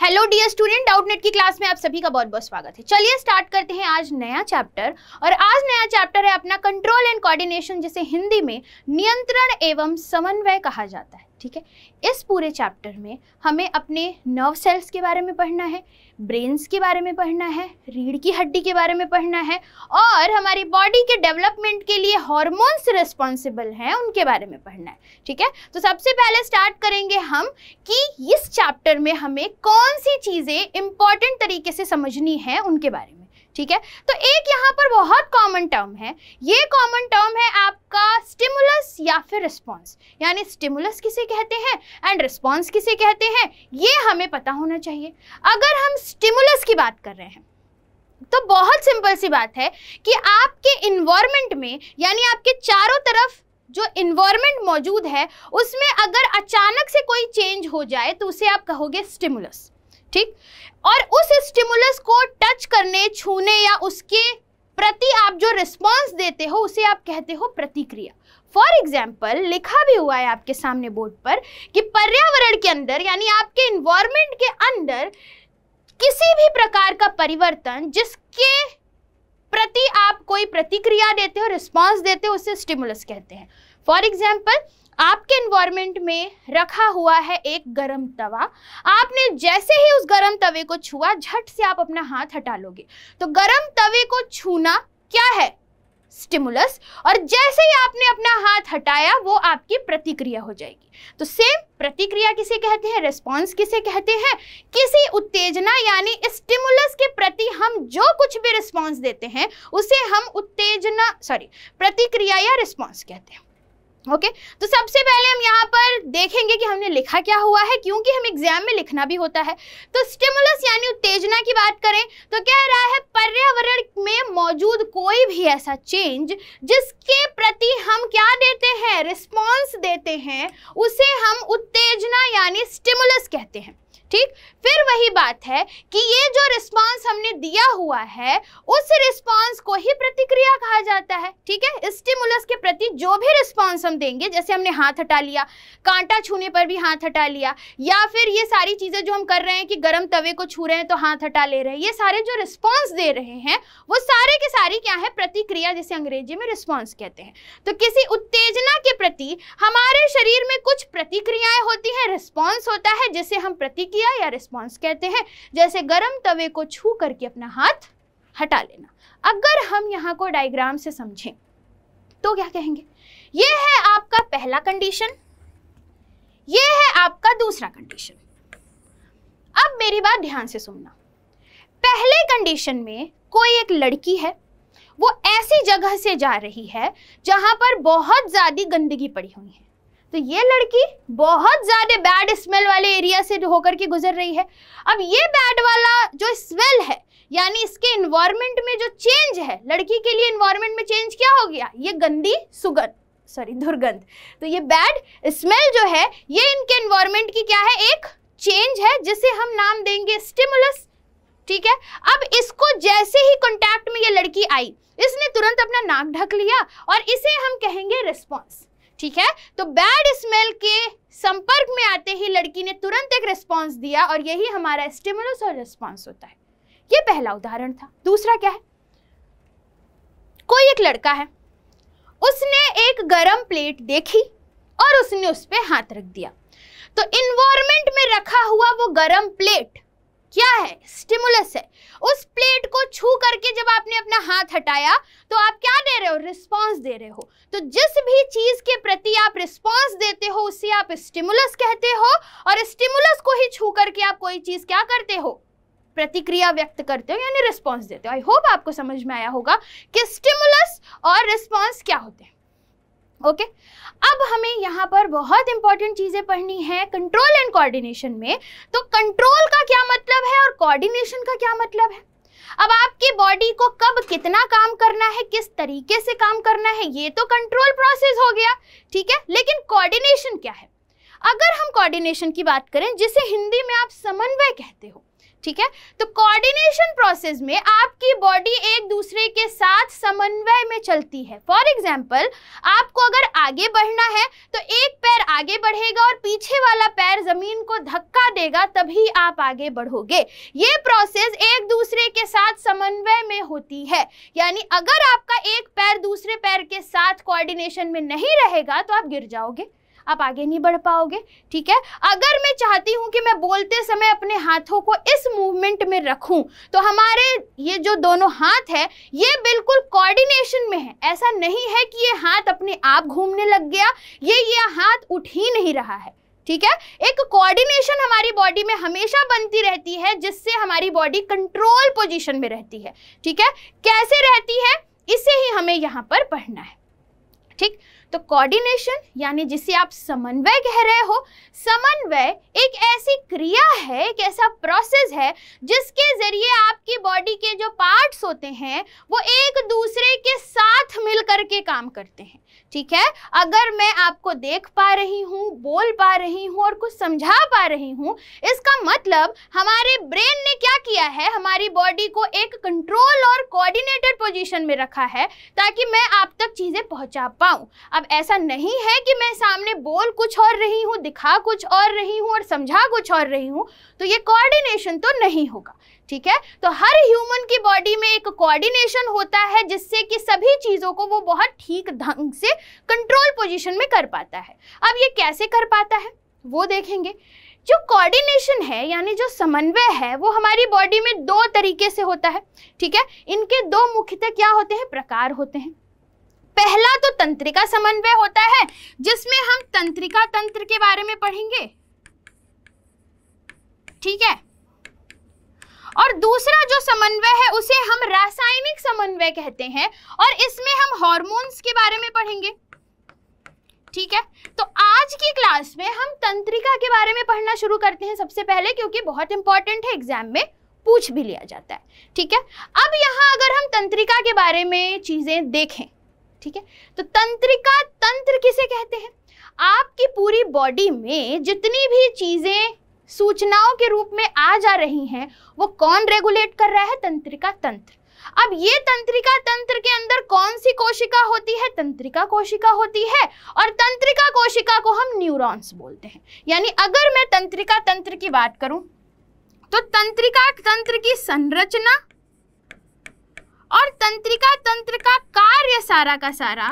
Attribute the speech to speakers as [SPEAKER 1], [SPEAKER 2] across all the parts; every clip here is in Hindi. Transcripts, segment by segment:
[SPEAKER 1] हेलो डियर स्टूडेंट डाउटनेट की क्लास में आप सभी का बहुत बहुत स्वागत है चलिए स्टार्ट करते हैं आज नया चैप्टर और आज नया चैप्टर है अपना कंट्रोल एंड कोऑर्डिनेशन जिसे हिंदी में नियंत्रण एवं समन्वय कहा जाता है ठीक है इस पूरे चैप्टर में हमें अपने नर्व सेल्स के बारे में पढ़ना है ब्रेन्स के बारे में पढ़ना है रीढ़ की हड्डी के बारे में पढ़ना है और हमारी बॉडी के डेवलपमेंट के लिए हॉर्मोन्स रिस्पॉन्सिबल हैं उनके बारे में पढ़ना है ठीक है तो सबसे पहले स्टार्ट करेंगे हम कि इस चैप्टर में हमें कौन सी चीज़ें इम्पॉर्टेंट तरीके से समझनी है उनके बारे में ठीक है तो एक यहाँ पर बहुत कॉमन टर्म है ये कॉमन टर्म है आपका स्टिमुलस या फिर रिस्पॉन्स यानी स्टिमुलस किसे कहते हैं एंड रिस्पॉन्स किसे कहते हैं ये हमें पता होना चाहिए अगर हम स्टिमुलस की बात कर रहे हैं तो बहुत सिंपल सी बात है कि आपके इन्वायरमेंट में यानी आपके चारों तरफ जो इन्वायरमेंट मौजूद है उसमें अगर अचानक से कोई चेंज हो जाए तो उसे आप कहोगे स्टिमुलस ठीक और उस स्टिमुलस को टच करने छूने या उसके प्रति आप जो रिस्पॉन्स देते हो उसे आप कहते हो प्रतिक्रिया फॉर एग्जाम्पल लिखा भी हुआ है आपके सामने बोर्ड पर कि पर्यावरण के अंदर यानी आपके इन्वायरमेंट के अंदर किसी भी प्रकार का परिवर्तन जिसके प्रति आप कोई प्रतिक्रिया देते हो रिस्पॉन्स देते हो उसे स्टिमुलस कहते हैं फॉर एग्जाम्पल आपके इन्वायरमेंट में रखा हुआ है एक गरम तवा आपने जैसे ही उस गरम तवे को छुआ झट से आप अपना हाथ हटा लोगे तो गरम तवे को छूना क्या है स्टिमुलस और जैसे ही आपने अपना हाथ हटाया वो आपकी प्रतिक्रिया हो जाएगी तो सेम प्रतिक्रिया किसे कहते हैं रिस्पॉन्स किसे कहते हैं किसी उत्तेजना यानी स्टिमुलस के प्रति हम जो कुछ भी रिस्पॉन्स देते हैं उसे हम उत्तेजना सॉरी प्रतिक्रिया या रिस्पॉन्स कहते हैं ओके okay? तो सबसे पहले हम यहाँ पर देखेंगे कि हमने लिखा क्या हुआ है क्योंकि हम एग्जाम में लिखना भी होता है तो स्टिमुलस यानी उत्तेजना की बात करें तो कह रहा है पर्यावरण में मौजूद कोई भी ऐसा चेंज जिसके प्रति हम क्या देते हैं रिस्पॉन्स देते हैं उसे हम उत्तेजना यानी स्टिमुलस कहते हैं ठीक फिर वही बात है कि ये जो रिस्पांस हमने दिया हुआ है उस रिस्पांस को ही प्रतिक्रिया कहा जाता है ठीक है स्टिमुलस के प्रति जो भी रिस्पांस हम देंगे जैसे हमने हाथ हटा लिया कांटा छूने पर भी हाथ हटा लिया या फिर ये सारी चीज़ें जो हम कर रहे हैं कि गर्म तवे को छू रहे हैं तो हाथ हटा ले रहे हैं ये सारे जो रिस्पॉन्स दे रहे हैं वो सारे के सारे क्या है प्रतिक्रिया जिसे अंग्रेजी में रिस्पॉन्स कहते हैं तो किसी उत्तेजना के प्रति हमारे शरीर में कुछ प्रतिक्रियाएं होती हैं रिस्पॉन्स होता है जिसे हम प्रतिक्रिया प्रतिक्रिया या रिस्पॉन्स कहते हैं जैसे गर्म तवे को छू करके अपना हाथ हटा लेना अगर हम यहाँ को डायग्राम से समझें तो क्या कहेंगे ये है आपका पहला कंडीशन ये है आपका दूसरा कंडीशन अब मेरी बात ध्यान से सुनना पहले कंडीशन में कोई एक लड़की है वो ऐसी जगह से जा रही है जहां पर बहुत ज्यादा गंदगी पड़ी हुई है तो ये लड़की बहुत ज़्यादा बैड स्मेल वाले एरिया से होकर के गुजर रही है अब ये बैड वाला जो स्मेल है यानी इसके इन्वायरमेंट में जो चेंज है लड़की के लिए इन्वायरमेंट में चेंज क्या हो गया ये गंदी सुगंध सॉरी दुर्गंध तो ये बैड स्मेल जो है ये इनके इन्वायरमेंट की क्या है एक चेंज है जिसे हम नाम देंगे स्टिमुलस ठीक है अब इसको जैसे ही कॉन्टैक्ट में ये लड़की आई इसने तुरंत अपना नाक ढक लिया और इसे हम कहेंगे रिस्पॉन्स ठीक है तो बैड स्मेल के संपर्क में आते ही लड़की ने तुरंत एक रिस्पॉन्स दिया और यही हमारा स्टिमुलस और रिस्पॉन्स होता है ये पहला उदाहरण था दूसरा क्या है कोई एक लड़का है उसने एक गरम प्लेट देखी और उसने उस पर हाथ रख दिया तो इन्वायरमेंट में रखा हुआ वो गरम प्लेट क्या है स्टिमुलस है उस प्लेट को छू करके जब आपने अपना हाथ हटाया तो आप क्या दे रहे हो रिस्पॉन्स दे रहे हो तो जिस भी चीज के प्रति आप रिस्पॉन्स देते हो उसे आप स्टिमुलस कहते हो और स्टिमुलस को ही छू करके आप कोई चीज क्या करते हो प्रतिक्रिया व्यक्त करते हो यानी रिस्पॉन्स देते हो आई होप आपको समझ में आया होगा कि स्टिमुलस और रिस्पॉन्स क्या होते हैं ओके अब हमें यहाँ पर बहुत इंपॉर्टेंट चीज़ें पढ़नी है कंट्रोल एंड कोऑर्डिनेशन में तो कंट्रोल का क्या मतलब है और कोऑर्डिनेशन का क्या मतलब है अब आपकी बॉडी को कब कितना काम करना है किस तरीके से काम करना है ये तो कंट्रोल प्रोसेस हो गया ठीक है लेकिन कोऑर्डिनेशन क्या है अगर हम कोऑर्डिनेशन की बात करें जिसे हिंदी में आप समन्वय कहते हो ठीक है तो कोऑर्डिनेशन प्रोसेस में आपकी बॉडी एक दूसरे के साथ समन्वय में चलती है फॉर एग्जाम्पल आपको अगर आगे बढ़ना है तो एक पैर आगे बढ़ेगा और पीछे वाला पैर जमीन को धक्का देगा तभी आप आगे बढ़ोगे ये प्रोसेस एक दूसरे के साथ समन्वय में होती है यानी अगर आपका एक पैर दूसरे पैर के साथ कॉर्डिनेशन में नहीं रहेगा तो आप गिर जाओगे आप आगे नहीं बढ़ पाओगे ठीक है अगर मैं चाहती हूँ कि मैं बोलते समय अपने हाथों को इस मूवमेंट में रखूँ तो हमारे ये जो दोनों हाथ है ये बिल्कुल कोऑर्डिनेशन में है ऐसा नहीं है कि ये हाथ अपने आप घूमने लग गया ये ये हाथ उठ ही नहीं रहा है ठीक है एक कोऑर्डिनेशन हमारी बॉडी में हमेशा बनती रहती है जिससे हमारी बॉडी कंट्रोल पोजीशन में रहती है ठीक है कैसे रहती है इसे ही हमें यहाँ पर पढ़ना है ठीक तो कोऑर्डिनेशन यानी जिसे आप समन्वय कह रहे हो समन्वय एक ऐसी क्रिया है एक ऐसा प्रोसेस है जिसके जरिए आपकी बॉडी के जो पार्ट्स होते हैं वो एक दूसरे के साथ मिल के काम करते हैं ठीक है अगर मैं आपको देख पा रही हूँ बोल पा रही हूँ और कुछ समझा पा रही हूँ इसका मतलब हमारे ब्रेन ने क्या किया है हमारी बॉडी को एक कंट्रोल और कोऑर्डिनेटेड पोजीशन में रखा है ताकि मैं आप तक चीज़ें पहुँचा पाऊँ समझाऊं अब ऐसा नहीं है कि मैं सामने बोल कुछ और रही हूँ दिखा कुछ और रही हूँ और समझा कुछ और रही हूँ तो ये कोऑर्डिनेशन तो नहीं होगा ठीक है तो हर ह्यूमन की बॉडी में एक कोऑर्डिनेशन होता है जिससे कि सभी चीज़ों को वो बहुत ठीक ढंग से कंट्रोल पोजिशन में कर पाता है अब ये कैसे कर पाता है वो देखेंगे जो कोऑर्डिनेशन है यानी जो समन्वय है वो हमारी बॉडी में दो तरीके से होता है ठीक है इनके दो मुख्यतः क्या होते हैं प्रकार होते हैं पहला तो तंत्रिका समन्वय होता है जिसमें हम तंत्रिका तंत्र के बारे में पढ़ेंगे ठीक है और दूसरा जो समन्वय है उसे हम रासायनिक समन्वय कहते हैं और इसमें हम हॉर्मोन्स के बारे में पढ़ेंगे ठीक है तो आज की क्लास में हम तंत्रिका के बारे में पढ़ना शुरू करते हैं सबसे पहले क्योंकि बहुत इंपॉर्टेंट है एग्जाम में पूछ भी लिया जाता है ठीक है अब यहां अगर हम तंत्रिका के बारे में चीज़ें देखें ठीक है तो तंत्रिका तंत्र किसे कहते हैं आपकी पूरी बॉडी में जितनी भी चीजें सूचनाओं के रूप में आ जा रही हैं वो कौन रेगुलेट कर रहा है तंत्रिका तंत्र अब ये तंत्रिका तंत्र के अंदर कौन सी कोशिका होती है तंत्रिका कोशिका होती है और तंत्रिका कोशिका को हम न्यूरॉन्स बोलते हैं यानी अगर मैं तंत्रिका तंत्र की बात करूं तो तंत्रिका तंत्र की संरचना और तंत्रिका तंत्र का कार्य सारा का सारा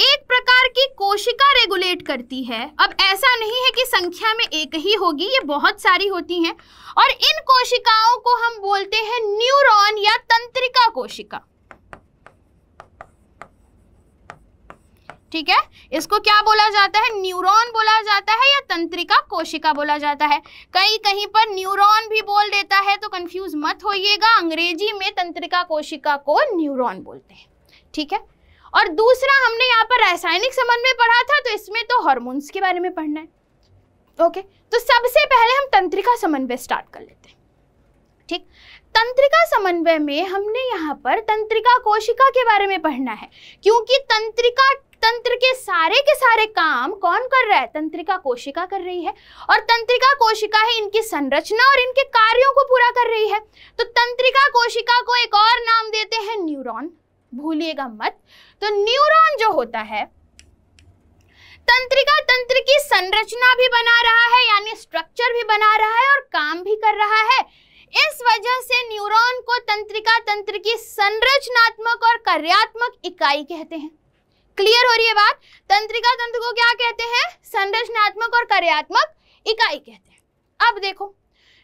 [SPEAKER 1] एक प्रकार की कोशिका रेगुलेट करती है अब ऐसा नहीं है कि संख्या में एक ही होगी ये बहुत सारी होती हैं और इन कोशिकाओं को हम बोलते हैं न्यूरॉन या तंत्रिका कोशिका ठीक है इसको क्या बोला जाता है न्यूरॉन बोला जाता है या तंत्रिका कोशिका बोला जाता है कहीं कहीं पर न्यूरॉन भी बोल देता है तो कंफ्यूज मत होइएगा अंग्रेजी में तंत्रिका कोशिका को न्यूरॉन बोलते हैं ठीक है और दूसरा हमने यहाँ पर रासायनिक संबंध में पढ़ा था तो इसमें तो हॉर्मोन्स के बारे में पढ़ना है ओके तो सबसे पहले हम तंत्रिका समन्वय स्टार्ट कर लेते हैं ठीक तंत्रिका समन्वय में हमने यहाँ पर तंत्रिका कोशिका के बारे में पढ़ना है क्योंकि तंत्रिका तंत्र के सारे के सारे काम कौन कर रहा है तंत्रिका कोशिका कर रही है और तंत्रिका कोशिका ही इनकी संरचना और इनके कार्यों को पूरा कर रही है तो तंत्रिका कोशिका को एक और नाम देते हैं न्यूरॉन भूलिएगा मत तो न्यूरॉन जो होता है तंत्रिका तंत्र की संरचना भी बना रहा है यानी स्ट्रक्चर भी बना रहा है और काम भी कर रहा है इस वजह से न्यूरॉन को तंत्रिका तंत्र की संरचनात्मक और कार्यात्मक इकाई कहते हैं क्लियर हो रही है बात तंत्रिका तंत्र को क्या कहते हैं संरचनात्मक और कार्यात्मक इकाई कहते हैं अब देखो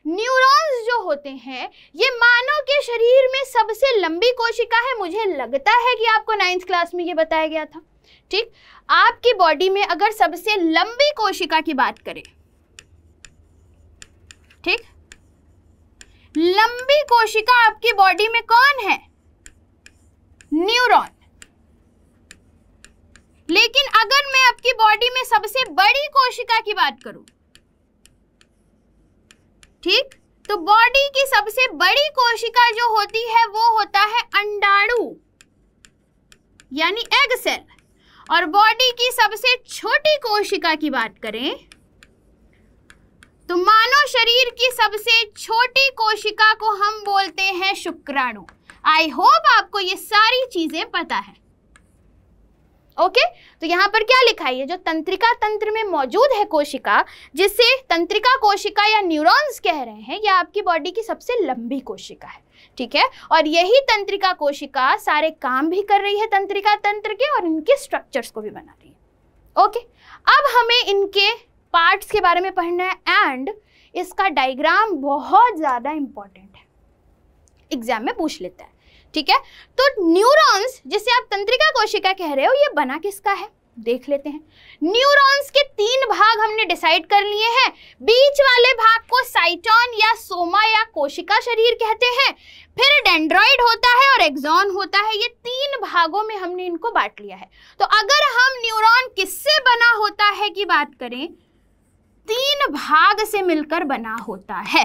[SPEAKER 1] न्यूरॉन्स जो होते हैं ये मानव के शरीर में सबसे लंबी कोशिका है मुझे लगता है कि आपको नाइन्थ क्लास में ये बताया गया था ठीक आपकी बॉडी में अगर सबसे लंबी कोशिका की बात करें ठीक लंबी कोशिका आपकी बॉडी में कौन है न्यूरॉन लेकिन अगर मैं आपकी बॉडी में सबसे बड़ी कोशिका की बात करूं ठीक तो बॉडी की सबसे बड़ी कोशिका जो होती है वो होता है अंडाणु यानी एग सेल और बॉडी की सबसे छोटी कोशिका की बात करें तो मानव शरीर की सबसे छोटी कोशिका को हम बोलते हैं शुक्राणु आई होप आपको ये सारी चीजें पता है ओके तो यहाँ पर क्या लिखा है जो तंत्रिका तंत्र में मौजूद है कोशिका जिसे तंत्रिका कोशिका या न्यूरॉन्स कह रहे हैं यह आपकी बॉडी की सबसे लंबी कोशिका है ठीक है और यही तंत्रिका कोशिका सारे काम भी कर रही है तंत्रिका तंत्र के और इनके स्ट्रक्चर्स को भी बना रही है ओके अब हमें इनके पार्ट्स के बारे में पढ़ना है एंड इसका डायग्राम बहुत ज़्यादा इंपॉर्टेंट है एग्जाम में पूछ लेता है ठीक है तो न्यूरॉन्स जिसे आप तंत्रिका कोशिका कह रहे हो ये बना किसका है देख लेते हैं न्यूरॉन्स के तीन भाग हमने डिसाइड कर लिए हैं बीच वाले भाग को साइटॉन या सोमा या कोशिका शरीर कहते हैं फिर डेंड्रॉइड होता है और एक्सॉन होता है ये तीन भागों में हमने इनको बांट लिया है तो अगर हम न्यूरॉन किससे बना होता है की बात करें तीन भाग से मिलकर बना होता है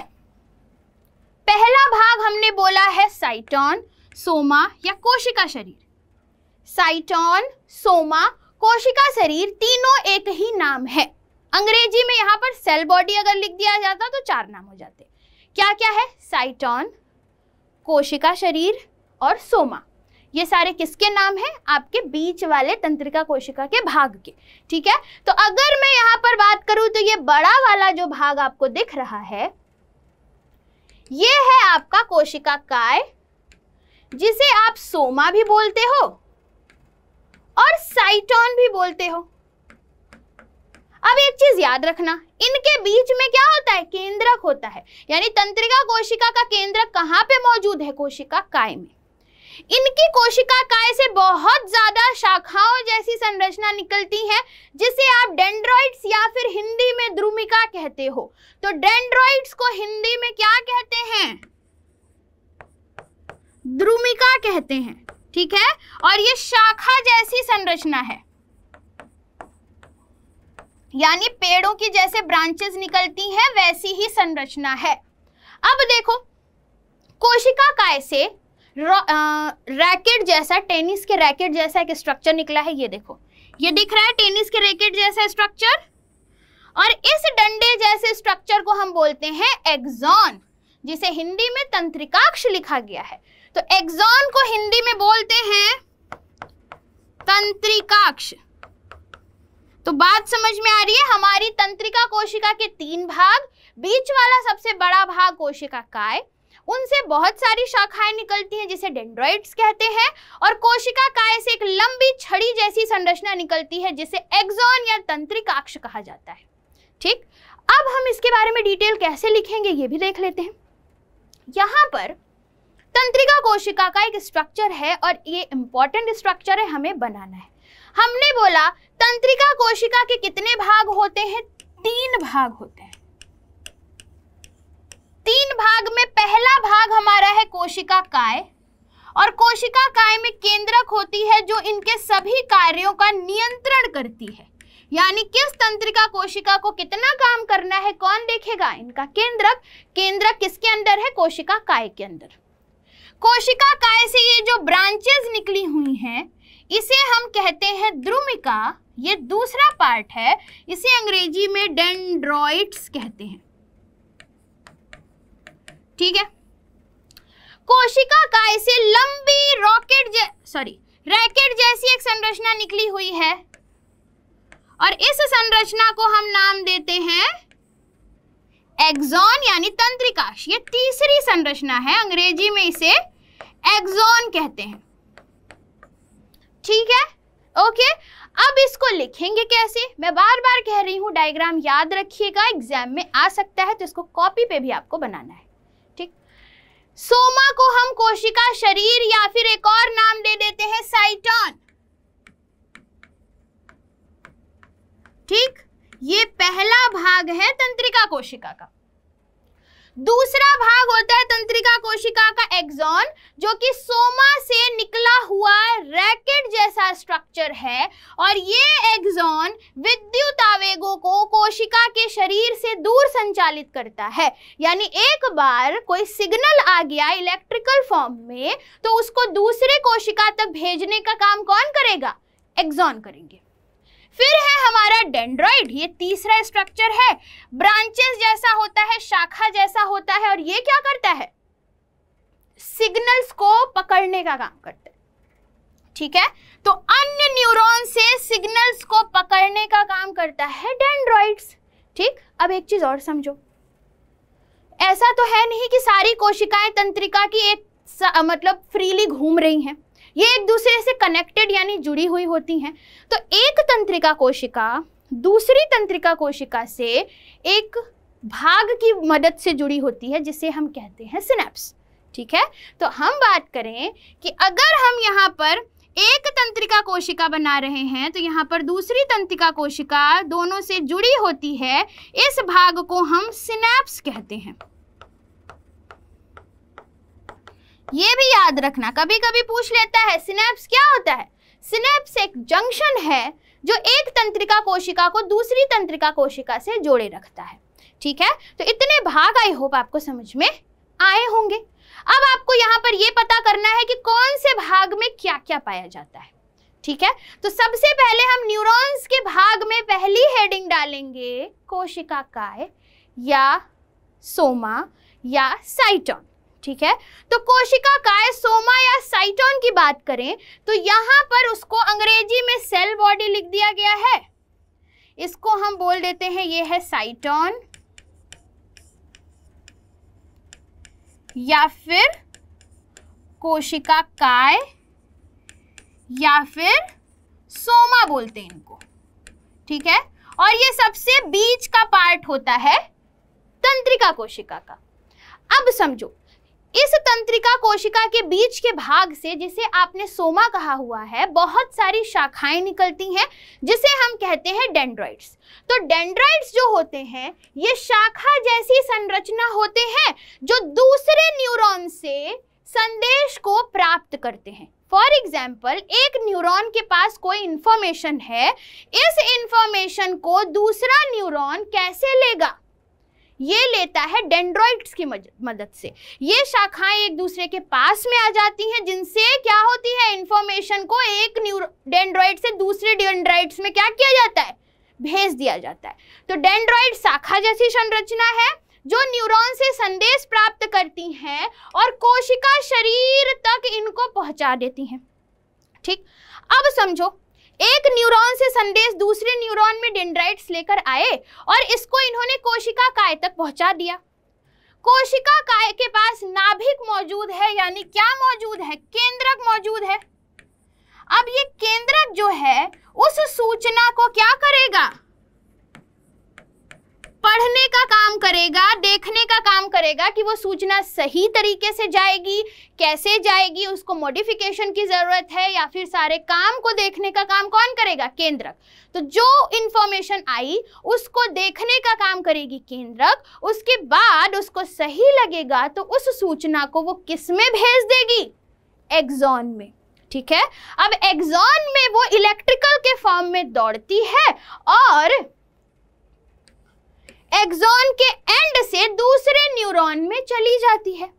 [SPEAKER 1] पहला भाग हमने बोला है साइटॉन सोमा या कोशिका शरीर साइटॉन सोमा कोशिका शरीर तीनों एक ही नाम है अंग्रेजी में यहाँ पर सेल बॉडी अगर लिख दिया जाता तो चार नाम हो जाते क्या क्या है साइटॉन कोशिका शरीर और सोमा ये सारे किसके नाम है आपके बीच वाले तंत्रिका कोशिका के भाग के ठीक है तो अगर मैं यहां पर बात करूं तो ये बड़ा वाला जो भाग आपको दिख रहा है ये है आपका कोशिका काय जिसे आप सोमा भी बोलते हो और साइटोन भी बोलते हो अब एक चीज याद रखना इनके बीच में क्या होता है केंद्रक होता है यानी तंत्रिका कोशिका का केंद्रक कहां पे मौजूद है कोशिका काय में इनकी कोशिका काय से बहुत ज्यादा शाखाओं जैसी संरचना निकलती है जिसे आप डेंड्रॉइड्स या फिर हिंदी में द्रुमिका कहते हो तो डेंड्रॉइड्स को हिंदी में क्या कहते हैं द्रुमिका कहते हैं ठीक है और ये शाखा जैसी संरचना है यानी पेड़ों की जैसे ब्रांचेस निकलती हैं वैसी ही संरचना है अब देखो कोशिका काय से रैकेट जैसा टेनिस के रैकेट जैसा एक स्ट्रक्चर निकला है ये देखो ये दिख रहा है टेनिस के रैकेट जैसा स्ट्रक्चर और इस डंडे जैसे स्ट्रक्चर को हम बोलते हैं एग्जॉन जिसे हिंदी में तंत्रिकाक्ष लिखा गया है तो एक्सॉन को हिंदी में बोलते हैं तंत्रिकाक्ष तो बात समझ में आ रही है हमारी तंत्रिका कोशिका के तीन भाग बीच वाला सबसे बड़ा भाग कोशिका काय उनसे बहुत सारी शाखाएं निकलती हैं जिसे डेंड्रॉइड्स कहते हैं और कोशिका काय से एक लंबी छड़ी जैसी संरचना निकलती है जिसे एक्सॉन या तंत्रिकाक्ष कहा जाता है ठीक अब हम इसके बारे में डिटेल कैसे लिखेंगे ये भी देख लेते हैं यहां पर तंत्रिका कोशिका का एक स्ट्रक्चर है और ये इंपॉर्टेंट स्ट्रक्चर है हमें बनाना है हमने बोला तंत्रिका कोशिका के कितने भाग होते हैं तीन भाग होते हैं तीन भाग में पहला भाग हमारा है कोशिका काय और कोशिका काय में केंद्रक होती है जो इनके सभी कार्यों का नियंत्रण करती है यानी किस तंत्रिका कोशिका को कितना काम करना है कौन देखेगा इनका केंद्रक केंद्रक किसके अंदर है कोशिका काय के अंदर कोशिका काय से ये जो ब्रांचेस निकली हुई हैं इसे हम कहते हैं द्रुमिका ये दूसरा पार्ट है इसे अंग्रेजी में डेंड्रॉइड्स कहते हैं ठीक है कोशिका काय से लंबी रॉकेट सॉरी रैकेट जैसी एक संरचना निकली हुई है और इस संरचना को हम नाम देते हैं एक्सॉन यानी तंत्रिकाश ये तीसरी संरचना है अंग्रेजी में इसे एक्सॉन कहते हैं ठीक है ओके अब इसको लिखेंगे कैसे मैं बार बार कह रही हूं डायग्राम याद रखिएगा एग्जाम में आ सकता है तो इसको कॉपी पे भी आपको बनाना है ठीक सोमा को हम कोशिका शरीर या फिर एक और नाम दे देते हैं साइटॉन ठीक ये पहला भाग है तंत्रिका कोशिका का दूसरा भाग होता है तंत्रिका कोशिका का एक्सॉन जो कि सोमा से निकला हुआ रैकेट जैसा स्ट्रक्चर है और ये एक्सॉन विद्युत आवेगों को कोशिका के शरीर से दूर संचालित करता है यानी एक बार कोई सिग्नल आ गया इलेक्ट्रिकल फॉर्म में तो उसको दूसरे कोशिका तक भेजने का काम कौन करेगा एक्सॉन करेंगे फिर है हमारा डेंड्रॉइड ये तीसरा स्ट्रक्चर है ब्रांचेस जैसा होता है शाखा जैसा होता है और ये क्या करता है सिग्नल्स को पकड़ने का काम करता है ठीक है तो अन्य न्यूरॉन से सिग्नल्स को पकड़ने का काम करता है डेंड्रॉइड्स ठीक अब एक चीज और समझो ऐसा तो है नहीं कि सारी कोशिकाएं तंत्रिका की एक मतलब फ्रीली घूम रही हैं ये एक दूसरे से कनेक्टेड यानी जुड़ी हुई होती हैं तो एक तंत्रिका कोशिका दूसरी तंत्रिका कोशिका से एक भाग की मदद से जुड़ी होती है जिसे हम कहते हैं सिनेप्स ठीक है तो हम बात करें कि अगर हम यहाँ पर एक तंत्रिका कोशिका बना रहे हैं तो यहाँ पर दूसरी तंत्रिका कोशिका दोनों से जुड़ी होती है इस भाग को हम सिनेप्स कहते हैं ये भी याद रखना कभी कभी पूछ लेता है सिनेप्स क्या होता है सिनेप्स एक जंक्शन है जो एक तंत्रिका कोशिका को दूसरी तंत्रिका कोशिका से जोड़े रखता है ठीक है तो इतने भाग आई होप आपको समझ में आए होंगे अब आपको यहाँ पर यह पता करना है कि कौन से भाग में क्या क्या पाया जाता है ठीक है तो सबसे पहले हम न्यूरॉन्स के भाग में पहली हेडिंग डालेंगे कोशिका काय या सोमा या साइटॉन ठीक है तो कोशिका काय सोमा या साइटोन की बात करें तो यहां पर उसको अंग्रेजी में सेल बॉडी लिख दिया गया है इसको हम बोल देते हैं ये है साइटोन या फिर कोशिका काय या फिर सोमा बोलते हैं इनको ठीक है और ये सबसे बीच का पार्ट होता है तंत्रिका कोशिका का अब समझो इस तंत्रिका कोशिका के बीच के भाग से जिसे आपने सोमा कहा हुआ है बहुत सारी शाखाएं निकलती हैं जिसे हम कहते हैं डेंड्राइड्स तो डेंड्राइड्स जो होते हैं ये शाखा जैसी संरचना होते हैं जो दूसरे न्यूरॉन से संदेश को प्राप्त करते हैं फॉर एग्जाम्पल एक न्यूरॉन के पास कोई इंफॉर्मेशन है इस इंफॉर्मेशन को दूसरा न्यूरॉन कैसे लेगा ये लेता है डेंड्रॉइड्स की मदद से ये शाखाएं एक दूसरे के पास में आ जाती हैं जिनसे क्या होती है इंफॉर्मेशन को एक डेंड्रॉइड से दूसरे डेंड्रॉइड्स में क्या किया जाता है भेज दिया जाता है तो डेंड्रॉइड शाखा जैसी संरचना है जो न्यूरॉन से संदेश प्राप्त करती हैं और कोशिका शरीर तक इनको पहुंचा देती हैं ठीक अब समझो एक न्यूरॉन से संदेश दूसरे न्यूरॉन में डेंड्राइट्स लेकर आए और इसको इन्होंने कोशिका काय तक पहुंचा दिया कोशिका काय के पास नाभिक मौजूद है यानी क्या मौजूद है केंद्रक मौजूद है अब ये केंद्रक जो है उस सूचना को क्या करेगा पढ़ने का काम करेगा देखने का काम करेगा कि वो सूचना सही तरीके से जाएगी कैसे जाएगी उसको मॉडिफिकेशन की ज़रूरत है या फिर सारे काम को देखने का काम कौन करेगा केंद्रक तो जो इन्फॉर्मेशन आई उसको देखने का काम करेगी केंद्रक उसके बाद उसको सही लगेगा तो उस सूचना को वो किस में भेज देगी एग्जॉन में ठीक है अब एग्जॉन में वो इलेक्ट्रिकल के फॉर्म में दौड़ती है और एक्सॉन के एंड से दूसरे न्यूरॉन में चली जाती है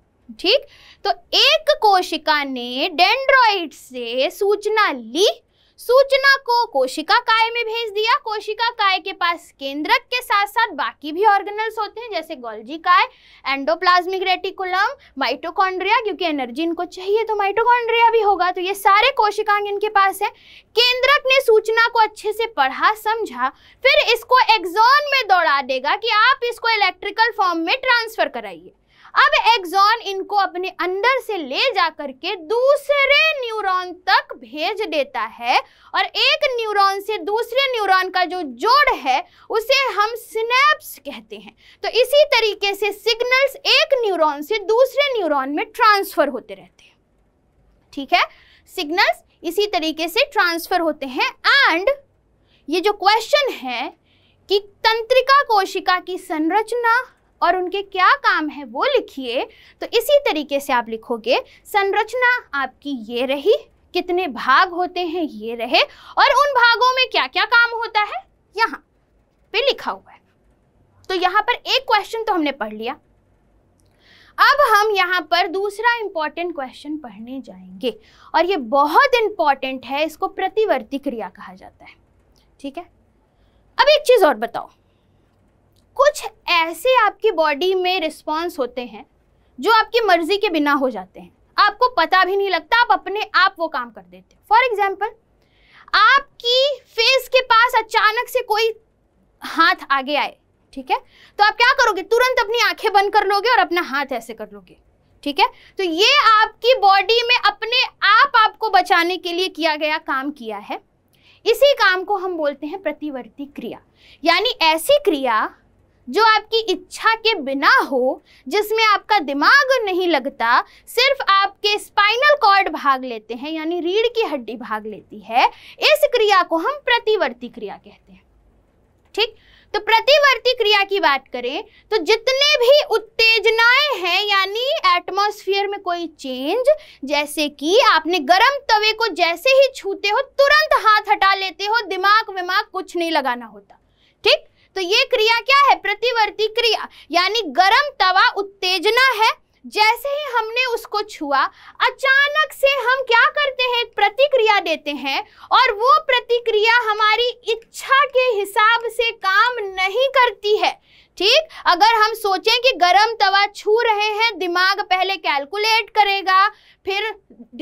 [SPEAKER 1] ठीक तो एक कोशिका ने डेंड्रॉइड से सूचना ली सूचना को कोशिका काय में भेज दिया कोशिका काय के पास केंद्रक के साथ साथ बाकी भी ऑर्गेनल्स होते हैं जैसे गोल्जी काय एंडोप्लाज्मिक रेटिकुलम माइटोकॉन्ड्रिया क्योंकि एनर्जी इनको चाहिए तो माइटोकॉन्ड्रिया भी होगा तो ये सारे कोशिकांग इनके पास है केंद्रक ने सूचना को अच्छे से पढ़ा समझा फिर इसको एक्जोन में दौड़ा देगा कि आप इसको इलेक्ट्रिकल फॉर्म में ट्रांसफर कराइए अब एक्सॉन इनको अपने अंदर से ले जा करके दूसरे न्यूरॉन तक भेज देता है और एक न्यूरॉन से दूसरे न्यूरॉन का जो जोड़ है उसे हम स्नैप्स कहते हैं तो इसी तरीके से सिग्नल्स एक न्यूरॉन से दूसरे न्यूरॉन में ट्रांसफ़र होते रहते हैं ठीक है सिग्नल्स इसी तरीके से ट्रांसफ़र होते हैं एंड ये जो क्वेश्चन है कि तंत्रिका कोशिका की संरचना और उनके क्या काम है वो लिखिए तो इसी तरीके से आप लिखोगे संरचना आपकी ये रही कितने भाग होते हैं ये रहे और उन भागों में क्या क्या काम होता है यहाँ पे लिखा हुआ है तो यहाँ पर एक क्वेश्चन तो हमने पढ़ लिया अब हम यहाँ पर दूसरा इम्पॉर्टेंट क्वेश्चन पढ़ने जाएंगे और ये बहुत इम्पॉर्टेंट है इसको प्रतिवर्ती क्रिया कहा जाता है ठीक है अब एक चीज़ और बताओ कुछ ऐसे आपकी बॉडी में रिस्पॉन्स होते हैं जो आपकी मर्जी के बिना हो जाते हैं आपको पता भी नहीं लगता आप अपने आप वो काम कर देते फॉर एग्जाम्पल आपकी फेस के पास अचानक से कोई हाथ आगे आए ठीक है तो आप क्या करोगे तुरंत अपनी आंखें बंद कर लोगे और अपना हाथ ऐसे कर लोगे ठीक है तो ये आपकी बॉडी में अपने आप आपको बचाने के लिए किया गया काम किया है इसी काम को हम बोलते हैं प्रतिवर्ती क्रिया यानी ऐसी क्रिया जो आपकी इच्छा के बिना हो जिसमें आपका दिमाग नहीं लगता सिर्फ आपके स्पाइनल कॉर्ड भाग लेते हैं यानी रीढ़ की हड्डी भाग लेती है इस क्रिया को हम प्रतिवर्ती क्रिया कहते हैं ठीक तो प्रतिवर्ती क्रिया की बात करें तो जितने भी उत्तेजनाएं हैं यानी एटमॉस्फेयर में कोई चेंज जैसे कि आपने गर्म तवे को जैसे ही छूते हो तुरंत हाथ हटा लेते हो दिमाग विमाग कुछ नहीं लगाना होता ठीक तो ये क्रिया क्या है प्रतिवर्ती क्रिया यानी गर्म तवा उत्तेजना है जैसे ही हमने उसको छुआ अचानक से हम क्या करते हैं प्रतिक्रिया देते हैं और वो प्रतिक्रिया हमारी इच्छा के हिसाब से काम नहीं करती है ठीक अगर हम सोचें कि गरम तवा छू रहे हैं दिमाग पहले कैलकुलेट करेगा फिर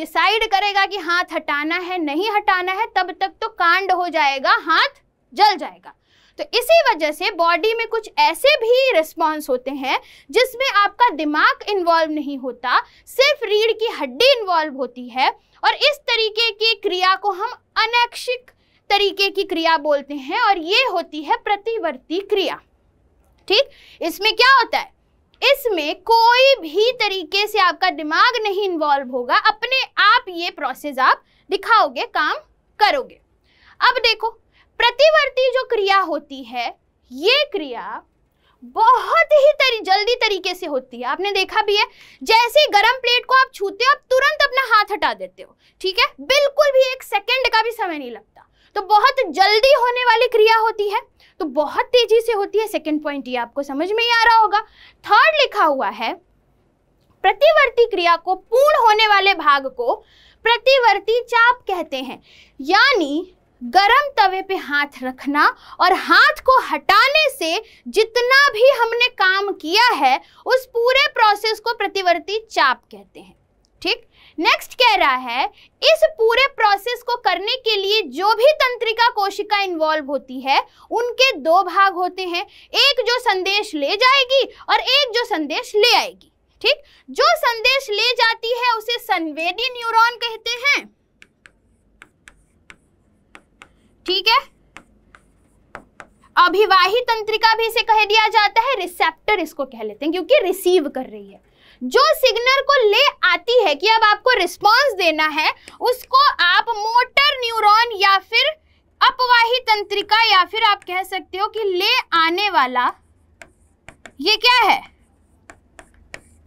[SPEAKER 1] डिसाइड करेगा कि हाथ हटाना है नहीं हटाना है तब तक तो कांड हो जाएगा हाथ जल जाएगा तो इसी वजह से बॉडी में कुछ ऐसे भी रिस्पॉन्स होते हैं जिसमें आपका दिमाग इन्वॉल्व नहीं होता सिर्फ रीढ़ की हड्डी इन्वॉल्व होती है और इस तरीके की क्रिया को हम अनैक्षिक तरीके की क्रिया बोलते हैं और ये होती है प्रतिवर्ती क्रिया ठीक इसमें क्या होता है इसमें कोई भी तरीके से आपका दिमाग नहीं इन्वॉल्व होगा अपने आप ये प्रोसेस आप दिखाओगे काम करोगे अब देखो प्रतिवर्ती जो क्रिया होती है ये क्रिया बहुत ही तरी, जल्दी तरीके से होती है आपने देखा भी है जैसे ही गर्म प्लेट को आप छूते हो आप तुरंत अपना हाथ हटा देते हो ठीक है बिल्कुल भी एक सेकेंड का भी समय नहीं लगता तो बहुत जल्दी होने वाली क्रिया होती है तो बहुत तेजी से होती है सेकेंड पॉइंट ये आपको समझ में ही आ रहा होगा थर्ड लिखा हुआ है प्रतिवर्ती क्रिया को पूर्ण होने वाले भाग को प्रतिवर्ती चाप कहते हैं यानी गरम तवे पे हाथ रखना और हाथ को हटाने से जितना भी हमने काम किया है उस पूरे प्रोसेस को प्रतिवर्ती चाप कहते हैं ठीक नेक्स्ट कह रहा है इस पूरे प्रोसेस को करने के लिए जो भी तंत्रिका कोशिका इन्वॉल्व होती है उनके दो भाग होते हैं एक जो संदेश ले जाएगी और एक जो संदेश ले आएगी ठीक जो संदेश ले जाती है उसे संवेदी न्यूरॉन कहते हैं ठीक है अभिवाही तंत्रिका भी इसे कह दिया जाता है रिसेप्टर इसको कह लेते हैं क्योंकि रिसीव कर रही है जो सिग्नल को ले आती है कि अब आपको रिस्पांस देना है उसको आप मोटर न्यूरॉन या फिर अपवाही तंत्रिका या फिर आप कह सकते हो कि ले आने वाला ये क्या है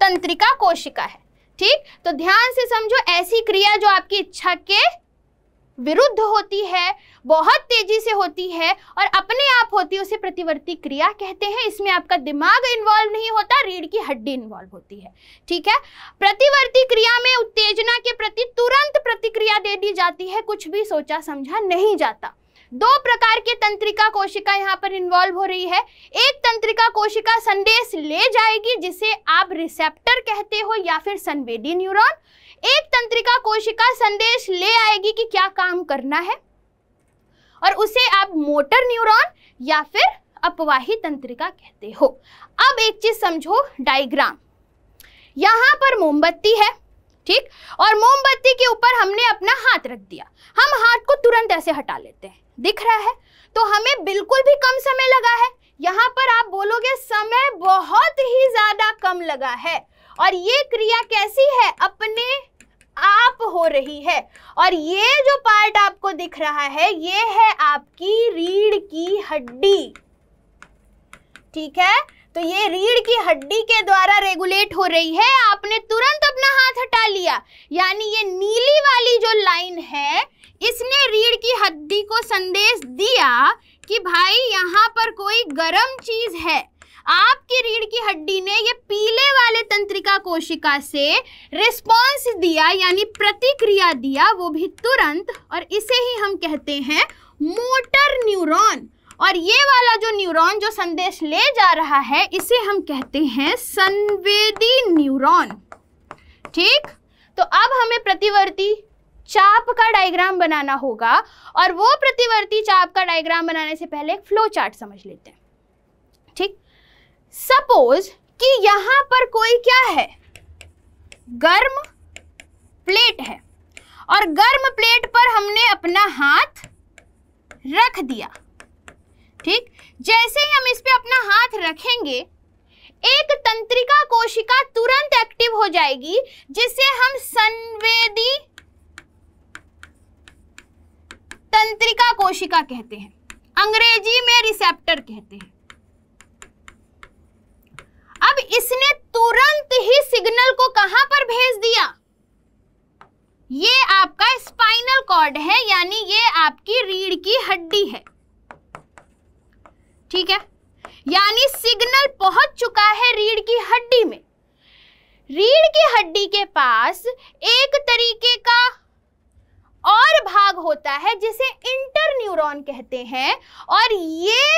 [SPEAKER 1] तंत्रिका कोशिका है ठीक तो ध्यान से समझो ऐसी क्रिया जो आपकी इच्छा के विरुद्ध होती है बहुत तेजी से होती है और अपने आप होती है उसे प्रतिवर्ती क्रिया कहते हैं इसमें आपका दिमाग इन्वॉल्व नहीं होता रीढ़ की हड्डी इन्वॉल्व होती है ठीक है प्रतिवर्ती क्रिया में उत्तेजना के प्रति तुरंत प्रतिक्रिया दे दी जाती है कुछ भी सोचा समझा नहीं जाता दो प्रकार की तंत्रिका कोशिका यहाँ पर इन्वॉल्व हो रही है एक तंत्रिका कोशिका संदेश ले जाएगी जिसे आप रिसेप्टर कहते हो या फिर संवेदी न्यूरॉन एक तंत्रिका कोशिका संदेश ले आएगी कि क्या काम करना है और उसे आप मोटर न्यूरॉन या फिर अपवाही तंत्रिका कहते हो अब एक चीज समझो डायग्राम यहां पर मोमबत्ती है ठीक और मोमबत्ती के ऊपर हमने अपना हाथ रख दिया हम हाथ को तुरंत ऐसे हटा लेते हैं दिख रहा है तो हमें बिल्कुल भी कम समय लगा है यहाँ पर आप बोलोगे समय बहुत ही ज्यादा कम लगा है और ये क्रिया कैसी है अपने आप हो रही है और ये जो पार्ट आपको दिख रहा है ये है आपकी रीढ़ की हड्डी ठीक है तो ये रीढ़ की हड्डी के द्वारा रेगुलेट हो रही है आपने तुरंत अपना हाथ हटा लिया यानी ये नीली वाली जो लाइन है इसने रीढ़ की हड्डी को संदेश दिया कि भाई यहाँ पर कोई गर्म चीज है आपकी रीढ़ की हड्डी ने ये पीले वाले तंत्रिका कोशिका से रिस्पॉन्स दिया यानी प्रतिक्रिया दिया वो भी तुरंत और इसे ही हम कहते हैं मोटर न्यूरॉन और ये वाला जो न्यूरॉन जो संदेश ले जा रहा है इसे हम कहते हैं संवेदी न्यूरॉन ठीक तो अब हमें प्रतिवर्ती चाप का डायग्राम बनाना होगा और वो प्रतिवर्ती चाप का डायग्राम बनाने से पहले एक फ्लो चार्ट समझ लेते हैं ठीक सपोज कि यहां पर कोई क्या है गर्म प्लेट है और गर्म प्लेट पर हमने अपना हाथ रख दिया ठीक जैसे ही हम इस पे अपना हाथ रखेंगे एक तंत्रिका कोशिका तुरंत एक्टिव हो जाएगी जिसे हम संवेदी तंत्रिका कोशिका कहते हैं अंग्रेजी में रिसेप्टर कहते हैं अब इसने तुरंत ही सिग्नल को कहां पर भेज दिया ये आपका स्पाइनल कॉर्ड है यानी ये आपकी रीढ़ की हड्डी है ठीक है यानी सिग्नल पहुंच चुका है रीढ़ की हड्डी में रीढ़ की हड्डी के पास एक तरीके का और भाग होता है जिसे इंटर कहते हैं और ये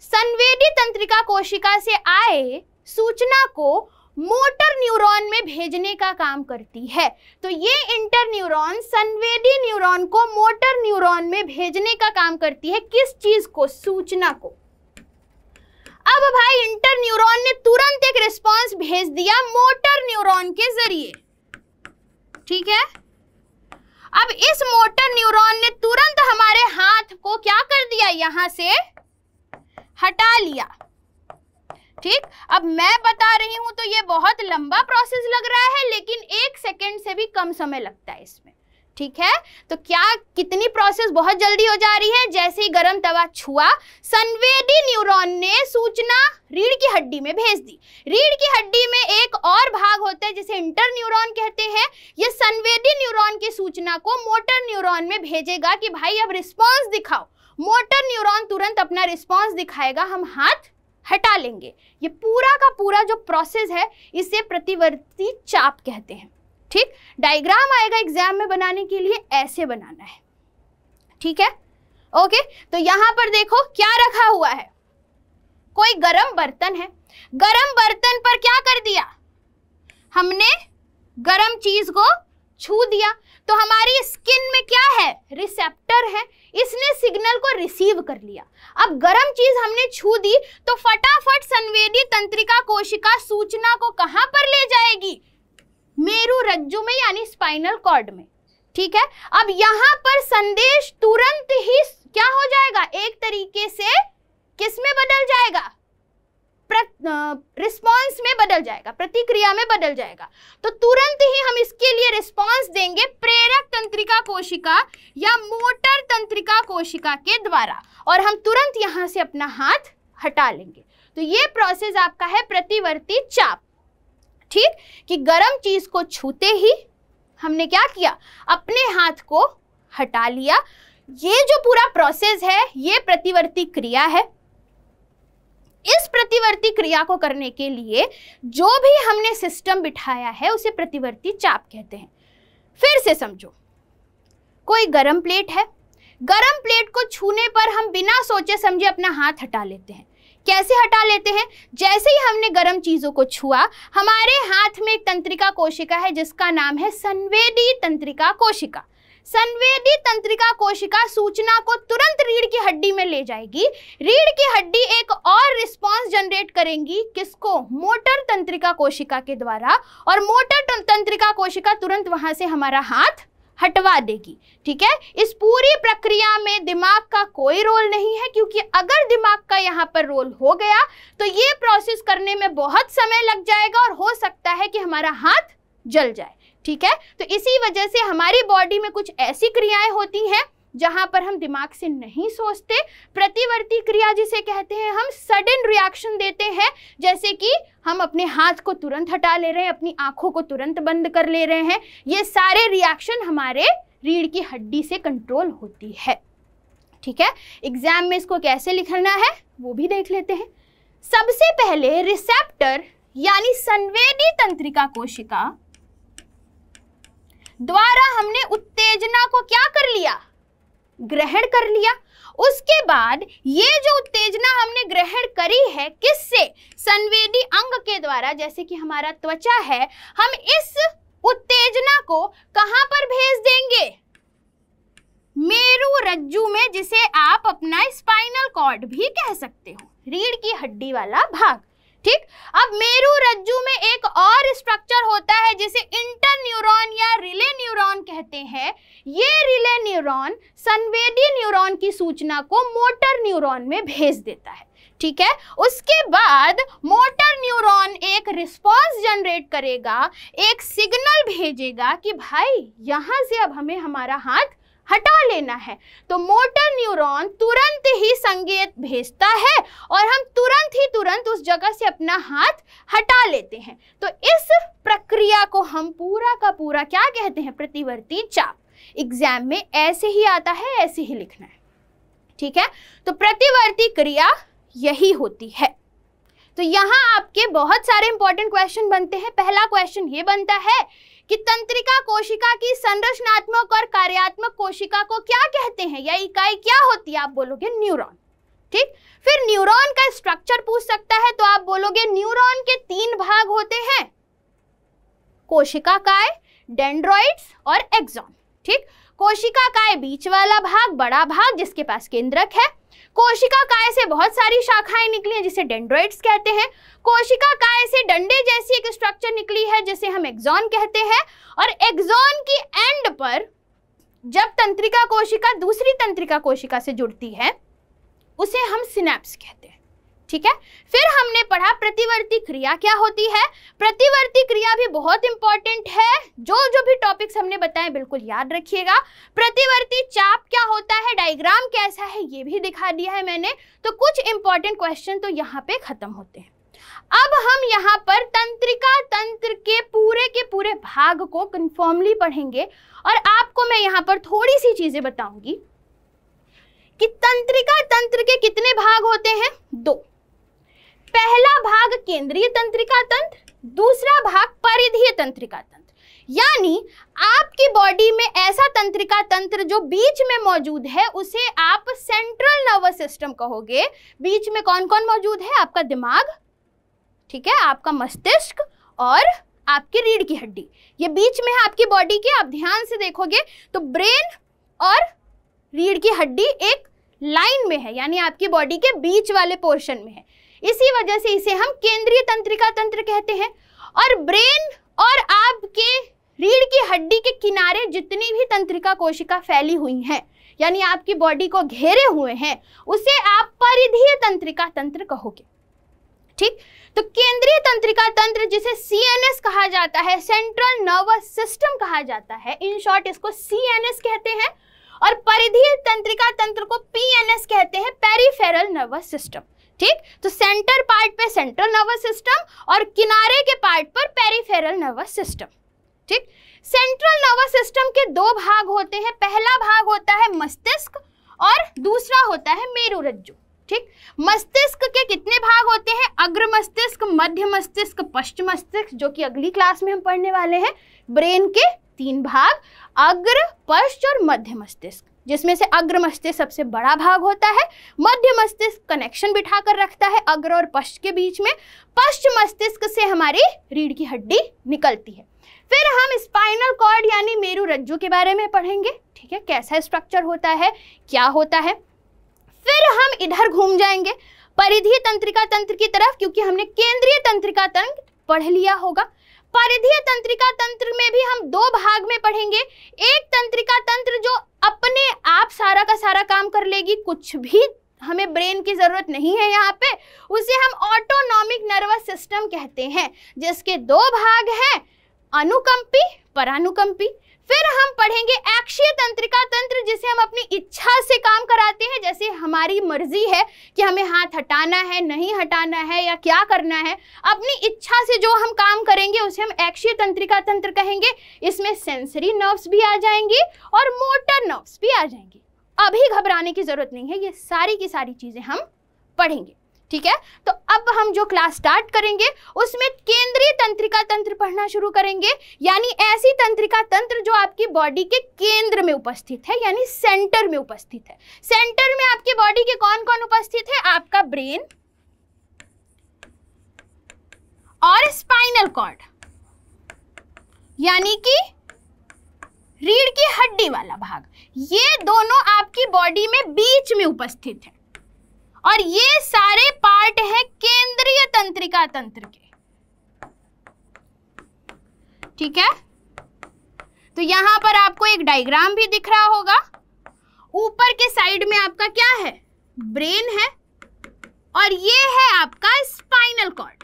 [SPEAKER 1] संवेदी तंत्रिका कोशिका से आए सूचना को मोटर न्यूरॉन में भेजने का काम करती है तो ये इंटर न्यूरॉन संवेदी न्यूरॉन को मोटर न्यूरॉन में भेजने का काम करती है किस चीज को सूचना को अब भाई इंटर न्यूरॉन ने तुरंत एक रिस्पांस भेज दिया मोटर न्यूरॉन के जरिए ठीक है अब इस मोटर न्यूरॉन ने तुरंत हमारे हाथ को क्या कर दिया यहां से हटा लिया ठीक अब मैं बता रही हूं तो ये बहुत लंबा प्रोसेस लग रहा है लेकिन एक सेकेंड से भी कम समय लगता है इसमें ठीक है तो क्या कितनी प्रोसेस बहुत जल्दी हो जा रही है जैसे ही गर्म तवा छुआ संवेदी न्यूरॉन ने सूचना रीढ़ की हड्डी में भेज दी रीढ़ की हड्डी में एक और भाग होता है जिसे इंटर न्यूरॉन कहते हैं यह संवेदी न्यूरॉन की सूचना को मोटर न्यूरॉन में भेजेगा कि भाई अब रिस्पॉन्स दिखाओ मोटर न्यूरोन तुरंत अपना रिस्पॉन्स दिखाएगा हम हाथ हटा लेंगे ये पूरा का पूरा जो प्रोसेस है इसे प्रतिवर्ती चाप कहते हैं ठीक डायग्राम आएगा एग्जाम में बनाने के लिए ऐसे बनाना है ठीक है ओके तो यहां पर देखो क्या रखा हुआ है कोई गरम बर्तन है गरम बर्तन पर क्या कर दिया हमने गरम चीज को छू दिया तो हमारी स्किन में क्या है रिसेप्टर है इसने सिग्नल को रिसीव कर लिया अब गरम चीज हमने छू दी तो फटाफट संवेदी तंत्रिका कोशिका सूचना को कहां पर ले जाएगी मेरु रज्जु में यानी स्पाइनल कॉर्ड में ठीक है अब यहां पर संदेश तुरंत ही क्या हो जाएगा एक तरीके से किस में बदल जाएगा रिस्पांस में बदल जाएगा प्रतिक्रिया में बदल जाएगा तो तुरंत ही हम इसके लिए रिस्पांस देंगे प्रेरक तंत्रिका कोशिका या मोटर तंत्रिका कोशिका के द्वारा और हम तुरंत यहां से अपना हाथ हटा लेंगे तो ये प्रोसेस आपका है प्रतिवर्ती चाप ठीक कि गर्म चीज़ को छूते ही हमने क्या किया अपने हाथ को हटा लिया ये जो पूरा प्रोसेस है ये प्रतिवर्ती क्रिया है इस प्रतिवर्ती क्रिया को करने के लिए जो भी हमने सिस्टम बिठाया है उसे प्रतिवर्ती चाप कहते हैं फिर से समझो कोई गर्म प्लेट है गर्म प्लेट को छूने पर हम बिना सोचे समझे अपना हाथ हटा लेते हैं कैसे हटा लेते हैं जैसे ही हमने गर्म चीज़ों को छुआ हमारे हाथ में एक तंत्रिका कोशिका है जिसका नाम है संवेदी तंत्रिका कोशिका संवेदी तंत्रिका कोशिका सूचना को तुरंत रीढ़ की हड्डी में ले जाएगी रीढ़ की हड्डी एक और रिस्पांस जनरेट करेंगी किसको मोटर तंत्रिका कोशिका के द्वारा और मोटर तंत्रिका कोशिका तुरंत वहां से हमारा हाथ हटवा देगी ठीक है इस पूरी प्रक्रिया में दिमाग का कोई रोल नहीं है क्योंकि अगर दिमाग का यहाँ पर रोल हो गया तो ये प्रोसेस करने में बहुत समय लग जाएगा और हो सकता है कि हमारा हाथ जल जाए ठीक है तो इसी वजह से हमारी बॉडी में कुछ ऐसी क्रियाएं होती हैं जहां पर हम दिमाग से नहीं सोचते प्रतिवर्ती क्रिया जिसे कहते हैं हम सडन रिएक्शन देते हैं जैसे कि हम अपने हाथ को तुरंत हटा ले रहे हैं अपनी आंखों को तुरंत बंद कर ले रहे हैं ये सारे रिएक्शन हमारे रीढ़ की हड्डी से कंट्रोल होती है ठीक है एग्जाम में इसको कैसे लिखना है वो भी देख लेते हैं सबसे पहले रिसेप्टर यानी संवेदी तंत्रिका कोशिका द्वारा हमने उत्तेजना को क्या कर लिया ग्रहण कर लिया उसके बाद ये जो उत्तेजना हमने ग्रहण करी है किससे संवेदी अंग के द्वारा जैसे कि हमारा त्वचा है हम इस उत्तेजना को कहां पर भेज देंगे मेरु रज्जू में जिसे आप अपना स्पाइनल कॉर्ड भी कह सकते हो रीढ़ की हड्डी वाला भाग ठीक अब मेरु रज्जु में एक और स्ट्रक्चर होता है जिसे इंटर न्यूरॉन या रिले न्यूरॉन कहते हैं ये रिले न्यूरॉन संवेदी न्यूरॉन की सूचना को मोटर न्यूरॉन में भेज देता है ठीक है उसके बाद मोटर न्यूरॉन एक रिस्पांस जनरेट करेगा एक सिग्नल भेजेगा कि भाई यहां से अब हमें हमारा हाथ हटा लेना है तो मोटर न्यूरॉन तुरंत ही संकेत भेजता है और हम तुरंत ही तुरंत उस जगह से अपना हाथ हटा लेते हैं तो इस प्रक्रिया को हम पूरा का पूरा क्या कहते हैं प्रतिवर्ती चाप एग्जाम में ऐसे ही आता है ऐसे ही लिखना है ठीक है तो प्रतिवर्ती क्रिया यही होती है तो यहां आपके बहुत सारे इंपॉर्टेंट क्वेश्चन बनते हैं पहला क्वेश्चन ये बनता है कि तंत्रिका कोशिका की संरचनात्मक और कार्यात्मक कोशिका को क्या कहते हैं या इकाई क्या होती है आप बोलोगे न्यूरॉन ठीक फिर न्यूरॉन का स्ट्रक्चर पूछ सकता है तो आप बोलोगे न्यूरॉन के तीन भाग होते हैं कोशिका काय डेंड्रॉइड्स और एक्सॉन ठीक कोशिका काय बीच वाला भाग बड़ा भाग जिसके पास केंद्रक है कोशिका काय से बहुत सारी शाखाएं निकली हैं जिसे डेंड्रोइड्स कहते हैं कोशिका काय से डंडे जैसी एक स्ट्रक्चर निकली है जिसे हम एक्सॉन कहते हैं और एक्सॉन की एंड पर जब तंत्रिका कोशिका दूसरी तंत्रिका कोशिका से जुड़ती है उसे हम सिनेप्स कहते हैं ठीक है फिर हमने पढ़ा प्रतिवर्ती क्रिया क्या होती है प्रतिवर्ती क्रिया भी बहुत इंपॉर्टेंट है जो जो भी टॉपिक्स हमने बताए बिल्कुल याद रखिएगा प्रतिवर्ती चाप क्या होता है डायग्राम कैसा है ये भी दिखा दिया है मैंने तो कुछ इंपॉर्टेंट क्वेश्चन तो यहाँ पे खत्म होते हैं अब हम यहाँ पर तंत्रिका तंत्र के पूरे के पूरे भाग को कंफर्मली पढ़ेंगे और आपको मैं यहाँ पर थोड़ी सी चीजें बताऊंगी कि तंत्रिका तंत्र के कितने भाग होते हैं दो पहला भाग केंद्रीय तंत्रिका तंत्र दूसरा भाग परिधीय तंत्रिका तंत्र यानी आपकी बॉडी में ऐसा तंत्रिका तंत्र जो बीच में मौजूद है उसे आप सेंट्रल नर्वस सिस्टम कहोगे बीच में कौन कौन मौजूद है आपका दिमाग ठीक है आपका मस्तिष्क और आपकी रीढ़ की हड्डी ये बीच में है आपकी बॉडी के आप ध्यान से देखोगे तो ब्रेन और रीढ़ की हड्डी एक लाइन में है यानी आपकी बॉडी के बीच वाले पोर्शन में है इसी वजह से इसे हम केंद्रीय तंत्रिका तंत्र कहते हैं और ब्रेन और आपके रीढ़ की हड्डी के किनारे जितनी भी तंत्रिका कोशिका फैली हुई हैं यानी आपकी बॉडी को घेरे हुए हैं उसे आप परिधीय तंत्रिका तंत्र कहोगे ठीक तो केंद्रीय तंत्रिका तंत्र जिसे सीएनएस कहा जाता है सेंट्रल नर्वस सिस्टम कहा जाता है इन शॉर्ट इसको सीएनएस कहते हैं और परिधीय तंत्रिका तंत्र को पीएनएस कहते हैं पेरीफेरल नर्वस सिस्टम ठीक तो सेंटर पार्ट पे सेंट्रल नर्वस सिस्टम और किनारे के पार्ट पर पेरीफेरल नर्वस सिस्टम ठीक सेंट्रल नर्वस सिस्टम के दो भाग होते हैं पहला भाग होता है मस्तिष्क और दूसरा होता है मेरुरज्जु ठीक मस्तिष्क के कितने भाग होते हैं अग्र मस्तिष्क मध्य मस्तिष्क पश्चिम मस्तिष्क जो कि अगली क्लास में हम पढ़ने वाले हैं ब्रेन के तीन भाग अग्र पश्च और मध्य मस्तिष्क जिसमें से अग्र मस्तिष्क सबसे बड़ा भाग होता है मध्य मस्तिष्क कनेक्शन बिठा कर रखता है अग्र और पश्च के बीच में पश्च मस्तिष्क से हमारी रीढ़ की हड्डी निकलती है फिर हम स्पाइनल कॉर्ड यानी मेरु रज्जु के बारे में पढ़ेंगे ठीक है कैसा स्ट्रक्चर होता है क्या होता है फिर हम इधर घूम जाएंगे परिधीय तंत्रिका तंत्र की तरफ क्योंकि हमने केंद्रीय तंत्रिका तंत्र पढ़ लिया होगा परिधीय तंत्रिका तंत्र में भी हम दो भाग में पढ़ेंगे एक तंत्रिका तंत्र जो अपने आप सारा का सारा काम कर लेगी कुछ भी हमें ब्रेन की ज़रूरत नहीं है यहाँ पे उसे हम ऑटोनॉमिक नर्वस सिस्टम कहते हैं जिसके दो भाग हैं अनुकंपी परानुकंपी फिर हम पढ़ेंगे एक्शीय तंत्रिका तंत्र जिसे हम अपनी इच्छा से काम कराते हैं जैसे हमारी मर्जी है कि हमें हाथ हटाना है नहीं हटाना है या क्या करना है अपनी इच्छा से जो हम काम करेंगे उसे हम एक्शीय तंत्रिका तंत्र कहेंगे इसमें सेंसरी नर्व्स भी आ जाएंगे और मोटर नर्व्स भी आ जाएंगे अभी घबराने की ज़रूरत नहीं है ये सारी की सारी चीज़ें हम पढ़ेंगे ठीक है तो अब हम जो क्लास स्टार्ट करेंगे उसमें केंद्रीय तंत्रिका तंत्र पढ़ना शुरू करेंगे यानी ऐसी तंत्रिका तंत्र जो आपकी बॉडी के केंद्र में उपस्थित है यानी सेंटर में उपस्थित है सेंटर में आपकी बॉडी के कौन कौन उपस्थित है आपका ब्रेन और स्पाइनल कॉर्ड यानी कि रीढ़ की हड्डी वाला भाग ये दोनों आपकी बॉडी में बीच में उपस्थित है और ये सारे पार्ट है केंद्रीय तंत्रिका तंत्र के ठीक है तो यहां पर आपको एक डायग्राम भी दिख रहा होगा ऊपर के साइड में आपका क्या है ब्रेन है और ये है आपका स्पाइनल कॉर्ड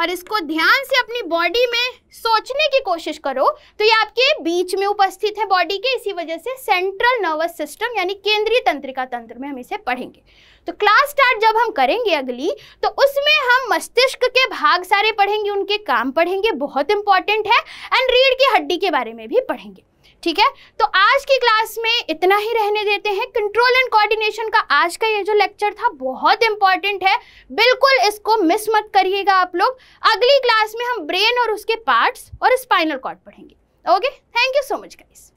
[SPEAKER 1] और इसको ध्यान से अपनी बॉडी में सोचने की कोशिश करो तो ये आपके बीच में उपस्थित है बॉडी के इसी वजह से सेंट्रल नर्वस सिस्टम यानी केंद्रीय तंत्रिका तंत्र में हम इसे पढ़ेंगे तो क्लास स्टार्ट जब हम करेंगे अगली तो उसमें हम मस्तिष्क के भाग सारे पढ़ेंगे उनके काम पढ़ेंगे बहुत इंपॉर्टेंट है एंड रीढ़ की हड्डी के बारे में भी पढ़ेंगे ठीक है तो आज की क्लास में इतना ही रहने देते हैं कंट्रोल एंड कोऑर्डिनेशन का आज का ये जो लेक्चर था बहुत इंपॉर्टेंट है बिल्कुल इसको मिस मत करिएगा आप लोग अगली क्लास में हम ब्रेन और उसके पार्ट्स और स्पाइनल कॉर्ड पढ़ेंगे okay thank you so much guys